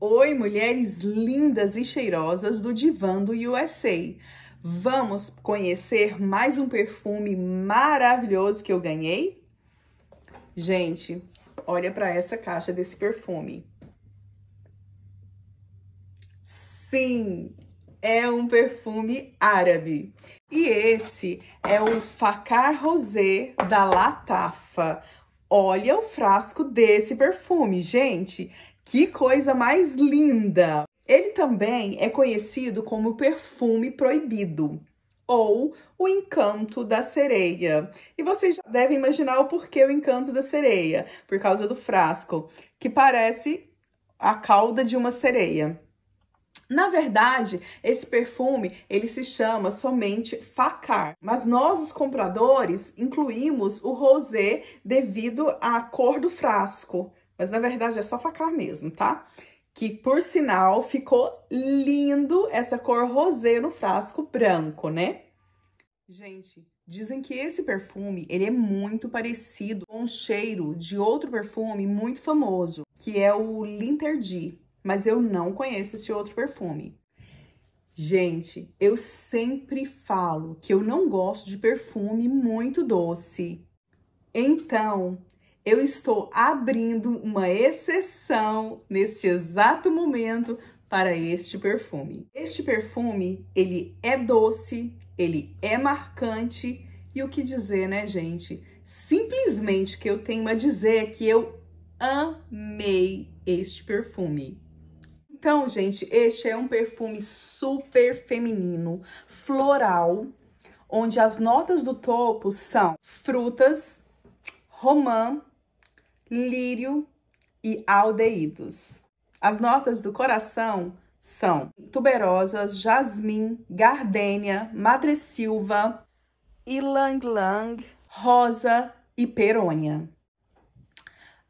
Oi, mulheres lindas e cheirosas do Divã do USA. Vamos conhecer mais um perfume maravilhoso que eu ganhei? Gente, olha para essa caixa desse perfume. Sim, é um perfume árabe. E esse é o Facar Rosé da Latafa. Olha o frasco desse perfume, gente. Que coisa mais linda! Ele também é conhecido como perfume proibido ou o encanto da sereia. E vocês já devem imaginar o porquê o encanto da sereia, por causa do frasco, que parece a cauda de uma sereia. Na verdade, esse perfume, ele se chama somente Facar, mas nós os compradores incluímos o rosé devido à cor do frasco mas na verdade é só facar mesmo, tá? Que, por sinal, ficou lindo essa cor rosé no frasco branco, né? Gente, dizem que esse perfume, ele é muito parecido com o cheiro de outro perfume muito famoso, que é o Linterdi, mas eu não conheço esse outro perfume. Gente, eu sempre falo que eu não gosto de perfume muito doce. Então, eu estou abrindo uma exceção neste exato momento para este perfume. Este perfume, ele é doce, ele é marcante e o que dizer, né, gente? Simplesmente o que eu tenho a dizer é que eu amei este perfume. Então, gente, este é um perfume super feminino, floral, onde as notas do topo são frutas, romã, lírio e aldeídos. As notas do coração são tuberosas, jasmim, gardênia, madressilva, ylang lang, rosa e perônia.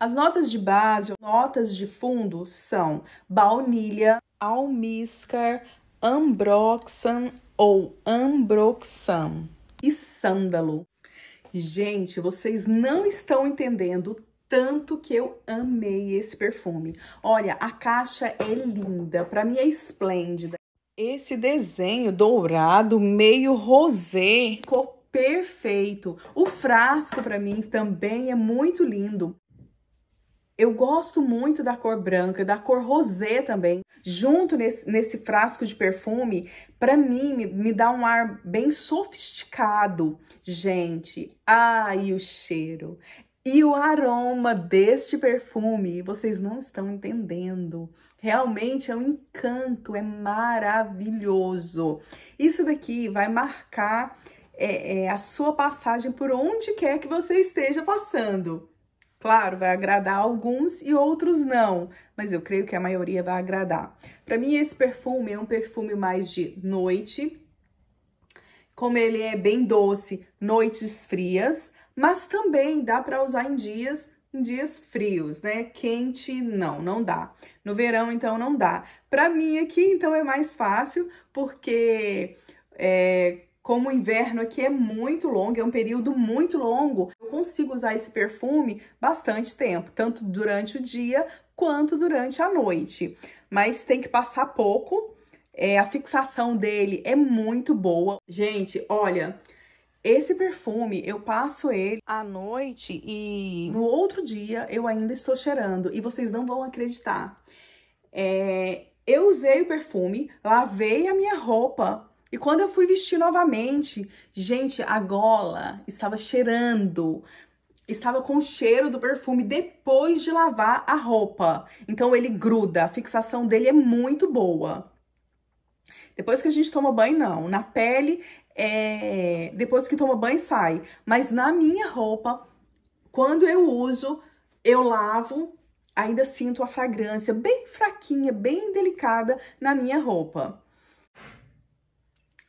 As notas de base, notas de fundo são baunilha, almíscar, ambroxan ou ambroxan e sândalo. Gente, vocês não estão entendendo tanto que eu amei esse perfume. Olha, a caixa é linda, para mim é esplêndida. Esse desenho dourado, meio rosé, ficou perfeito. O frasco para mim também é muito lindo. Eu gosto muito da cor branca, da cor rosé também. Junto nesse, nesse frasco de perfume, para mim, me, me, dá um ar bem sofisticado. Gente, ai, o cheiro. E o aroma deste perfume, vocês não estão entendendo. Realmente é um encanto, é maravilhoso. Isso daqui vai marcar é, é, a sua passagem por onde quer que você esteja passando. Claro, vai agradar alguns e outros não, mas eu creio que a maioria vai agradar. Para mim, esse perfume é um perfume mais de noite, como ele é bem doce, noites frias mas também dá para usar em dias em dias frios, né? Quente não, não dá. No verão então não dá. Para mim aqui então é mais fácil porque é, como o inverno aqui é muito longo, é um período muito longo, eu consigo usar esse perfume bastante tempo, tanto durante o dia quanto durante a noite. Mas tem que passar pouco. É, a fixação dele é muito boa. Gente, olha, esse perfume, eu passo ele à noite e no outro dia eu ainda estou cheirando. E vocês não vão acreditar. É, eu usei o perfume, lavei a minha roupa. E quando eu fui vestir novamente, gente, a gola estava cheirando. Estava com o cheiro do perfume depois de lavar a roupa. Então ele gruda, a fixação dele é muito boa. Depois que a gente toma banho, não. Na pele é, depois que toma banho sai. Mas na minha roupa, quando eu uso, eu lavo, ainda sinto a fragrância bem fraquinha, bem delicada na minha roupa.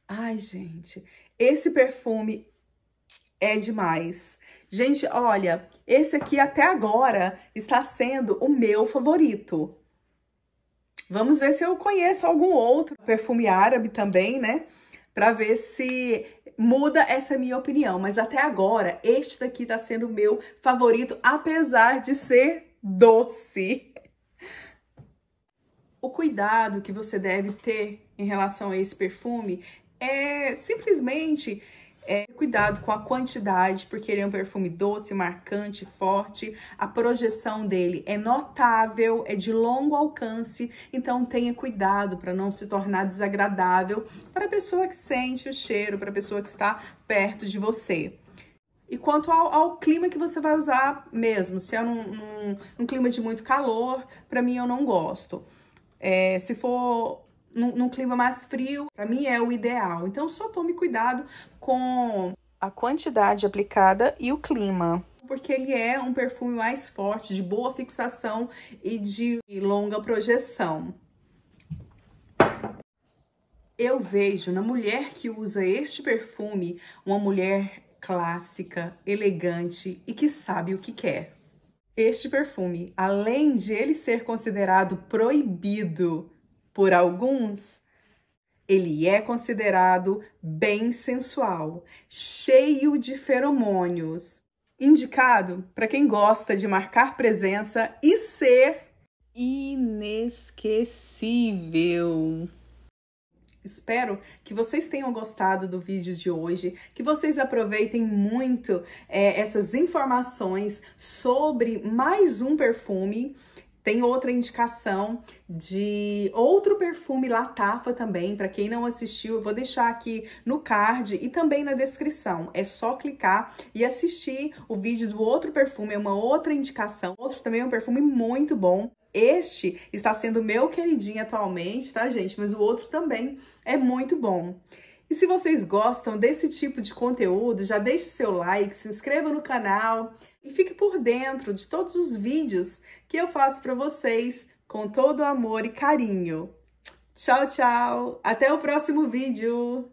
Ai, gente, esse perfume é demais. Gente, olha, esse aqui até agora está sendo o meu favorito. Vamos ver se eu conheço algum outro perfume árabe também, né? para ver se muda essa minha opinião. Mas até agora, este daqui tá sendo o meu favorito, apesar de ser doce. O cuidado que você deve ter em relação a esse perfume é simplesmente é, cuidado com a quantidade, porque ele é um perfume doce, marcante, forte. A projeção dele é notável, é de longo alcance, então tenha cuidado para não se tornar desagradável para a pessoa que sente o cheiro, para a pessoa que está perto de você. E quanto ao, ao, clima que você vai usar mesmo, se é num, num, num clima de muito calor, para mim eu não gosto. É, se for num, num clima mais frio, para mim é o ideal. Então só tome cuidado com a quantidade aplicada e o clima porque ele é um perfume mais forte, de boa fixação e de longa projeção. Eu vejo na mulher que usa este perfume uma mulher clássica, elegante e que sabe o que quer. Este perfume, além de ele ser considerado proibido por alguns, ele é considerado bem sensual, cheio de feromônios, indicado para quem gosta de marcar presença e ser inesquecível. Espero que vocês tenham gostado do vídeo de hoje, que vocês aproveitem muito é, essas informações sobre mais um perfume tem outra indicação de outro perfume Latafa também, para quem não assistiu, eu vou deixar aqui no card e também na descrição. É só clicar e assistir o vídeo do outro perfume, é uma outra indicação. Outro também é um perfume muito bom. Este está sendo meu queridinho atualmente, tá, gente? Mas o outro também é muito bom. E se vocês gostam desse tipo de conteúdo, já deixe seu like, se inscreva no canal e fique por dentro de todos os vídeos que eu faço para vocês com todo amor e carinho. Tchau, tchau! Até o próximo vídeo!